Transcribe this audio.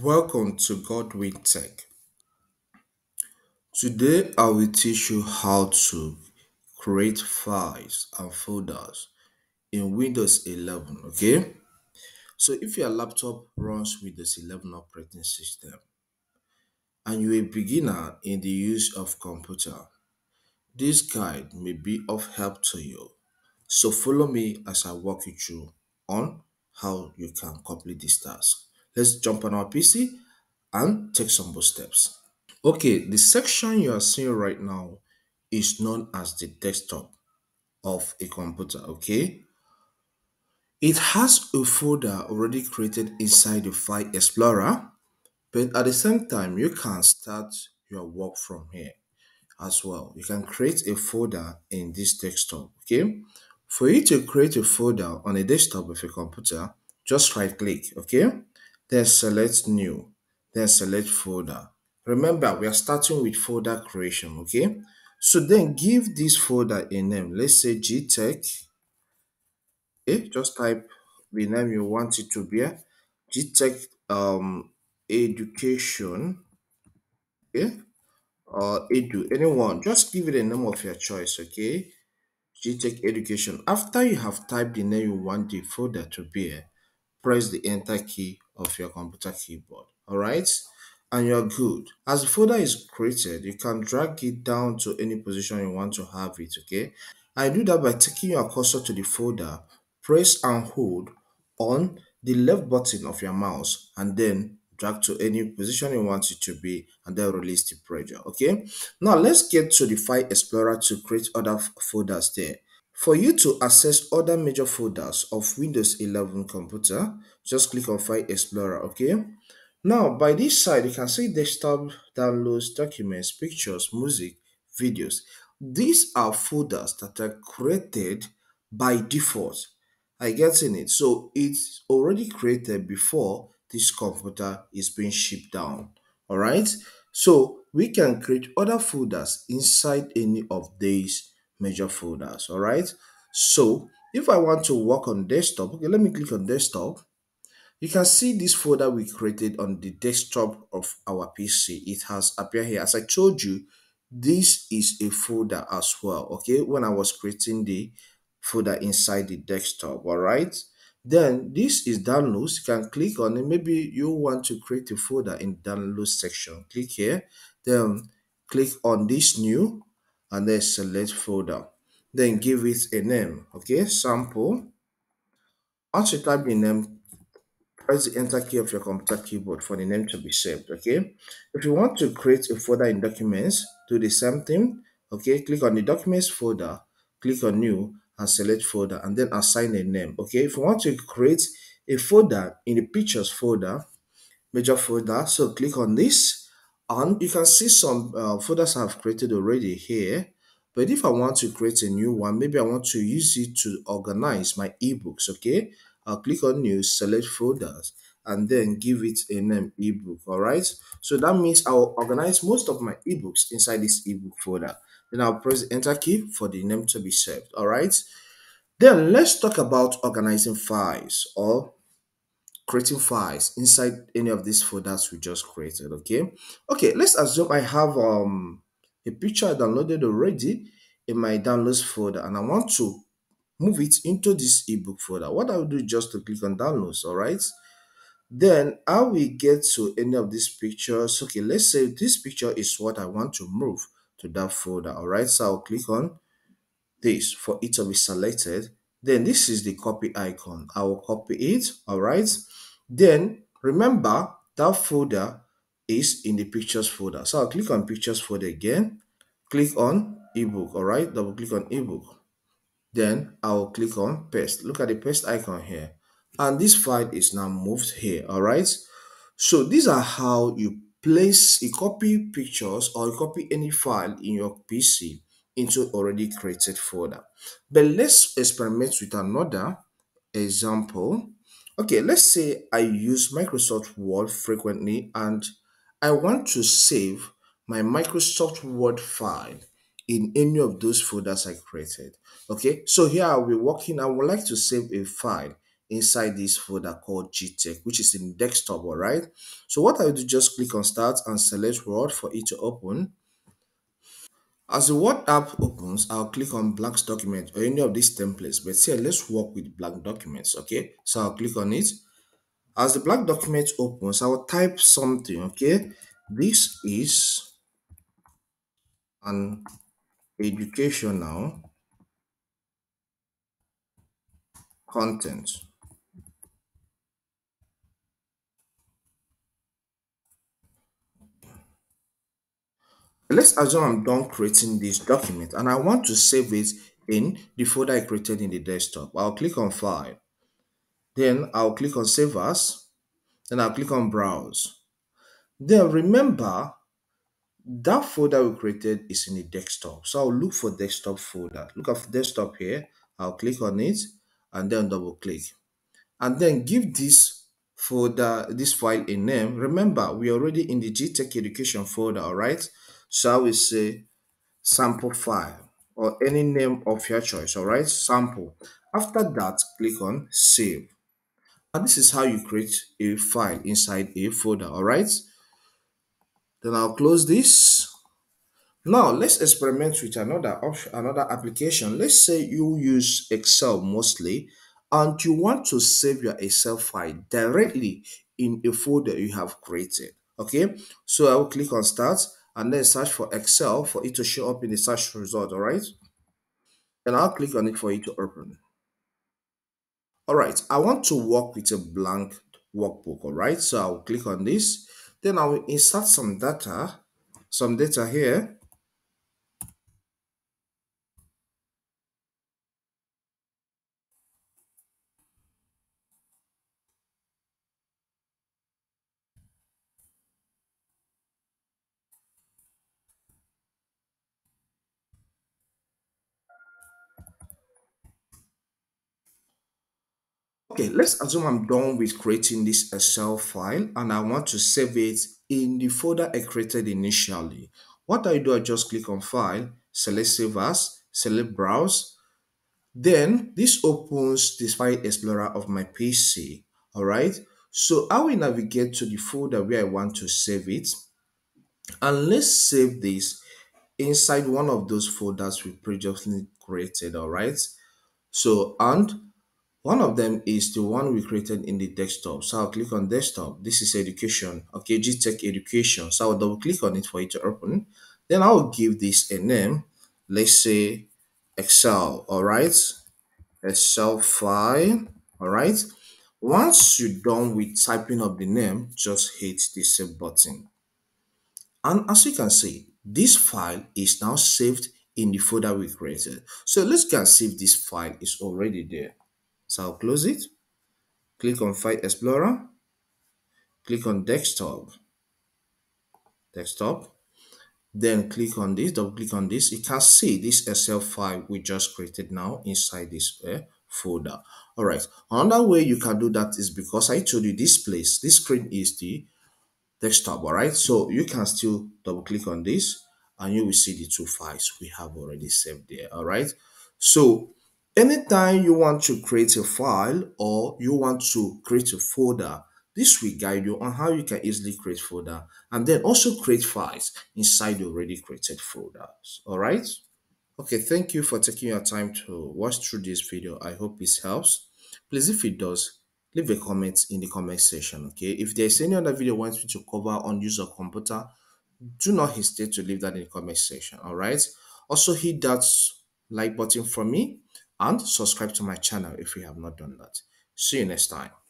Welcome to Godwin Tech. Today I will teach you how to create files and folders in Windows 11, okay? So if your laptop runs Windows 11 operating system and you're a beginner in the use of computer, this guide may be of help to you. So follow me as I walk you through on how you can complete this task. Let's jump on our PC and take some more steps. Okay, the section you are seeing right now is known as the desktop of a computer, okay? It has a folder already created inside the File Explorer, but at the same time, you can start your work from here as well. You can create a folder in this desktop, okay? For you to create a folder on a desktop of a computer, just right click, okay? then select new, then select folder. Remember, we are starting with folder creation, okay? So then give this folder a name. Let's say GTech. Okay, eh, just type the name you want it to be. Eh? GTech um, education. Okay, eh? or edu, anyone. Just give it a name of your choice, okay? GTech education. After you have typed the name you want the folder to be, press the enter key of your computer keyboard. All right. And you're good. As the folder is created, you can drag it down to any position you want to have it. Okay. I do that by taking your cursor to the folder, press and hold on the left button of your mouse and then drag to any position you want it to be and then release the pressure okay now let's get to the file explorer to create other folders there for you to access other major folders of Windows 11 computer, just click on File Explorer, okay? Now, by this side, you can see desktop, downloads, documents, pictures, music, videos. These are folders that are created by default. I get in it. So it's already created before this computer is being shipped down. All right. So we can create other folders inside any of these major folders, all right? So if I want to work on desktop, okay, let me click on desktop. You can see this folder we created on the desktop of our PC. It has appeared here. As I told you, this is a folder as well, okay? When I was creating the folder inside the desktop, all right? Then this is downloads. You can click on it. Maybe you want to create a folder in downloads section. Click here. Then click on this new and then select folder. Then give it a name, okay, sample. Once you type the name, press the enter key of your computer keyboard for the name to be saved, okay. If you want to create a folder in documents, do the same thing, okay. Click on the documents folder, click on new and select folder and then assign a name, okay. If you want to create a folder in the pictures folder, major folder, so click on this and you can see some uh, folders I've created already here. But if I want to create a new one, maybe I want to use it to organize my ebooks, okay? I'll click on new, select folders, and then give it a name, ebook, all right? So that means I'll organize most of my ebooks inside this ebook folder. Then I'll press enter key for the name to be saved, all right? Then let's talk about organizing files or creating files inside any of these folders we just created okay okay let's assume i have um a picture I downloaded already in my downloads folder and i want to move it into this ebook folder what i will do just to click on downloads all right then i will get to any of these pictures okay let's say this picture is what i want to move to that folder all right so i'll click on this for it to be selected then this is the copy icon. I will copy it. All right. Then remember that folder is in the pictures folder. So I'll click on pictures folder again. Click on ebook. All right. Double click on ebook. Then I will click on paste. Look at the paste icon here. And this file is now moved here. All right. So these are how you place a copy pictures or copy any file in your PC into already created folder. But let's experiment with another example. Okay, let's say I use Microsoft Word frequently and I want to save my Microsoft Word file in any of those folders I created. Okay, so here I'll be working. I would like to save a file inside this folder called GTEC, which is in desktop, all right? So what I will do, just click on start and select Word for it to open. As the Word app opens, I'll click on Blank's document or any of these templates. But here, let's work with blank documents, okay? So I'll click on it. As the blank document opens, I will type something, okay? This is an educational content. let's assume I'm done creating this document and I want to save it in the folder I created in the desktop. I'll click on File. Then I'll click on Save As. Then I'll click on Browse. Then remember, that folder we created is in the desktop. So I'll look for desktop folder. Look at desktop here. I'll click on it and then double click. And then give this folder, this file a name. Remember, we're already in the Tech Education folder, all right? shall we say, sample file or any name of your choice, all right? Sample. After that, click on save. And this is how you create a file inside a folder, all right? Then I'll close this. Now let's experiment with another option, another application. Let's say you use Excel mostly and you want to save your Excel file directly in a folder you have created. Okay, so I will click on start and then search for Excel for it to show up in the search result, all right? And I'll click on it for it to open. All right, I want to work with a blank workbook, all right? So I'll click on this. Then I will insert some data, some data here. Okay, let's assume I'm done with creating this Excel file and I want to save it in the folder I created initially. What I do, I just click on File, select Save As, select Browse. Then this opens the File Explorer of my PC, all right? So I will navigate to the folder where I want to save it. And let's save this inside one of those folders we previously created, all right? So, and one of them is the one we created in the desktop. So I'll click on desktop. This is education, okay, GTech education. So I'll double click on it for it to open. Then I'll give this a name. Let's say Excel, all right? Excel file, all right? Once you're done with typing up the name, just hit the save button. And as you can see, this file is now saved in the folder we created. So let's go and see if this file is already there. So I'll close it. Click on File Explorer. Click on Desktop. Desktop. Then click on this, double click on this. You can see this Excel file we just created now inside this uh, folder. All right. Another way you can do that is because I told you this place, this screen is the desktop. All right. So you can still double click on this and you will see the two files we have already saved there. All right. So Anytime you want to create a file or you want to create a folder, this will guide you on how you can easily create folder and then also create files inside the already created folders. All right. Okay. Thank you for taking your time to watch through this video. I hope this helps. Please, if it does, leave a comment in the comment section. Okay. If there's any other video you want me to cover on user computer, do not hesitate to leave that in the comment section. All right. Also hit that like button for me and subscribe to my channel if you have not done that. See you next time.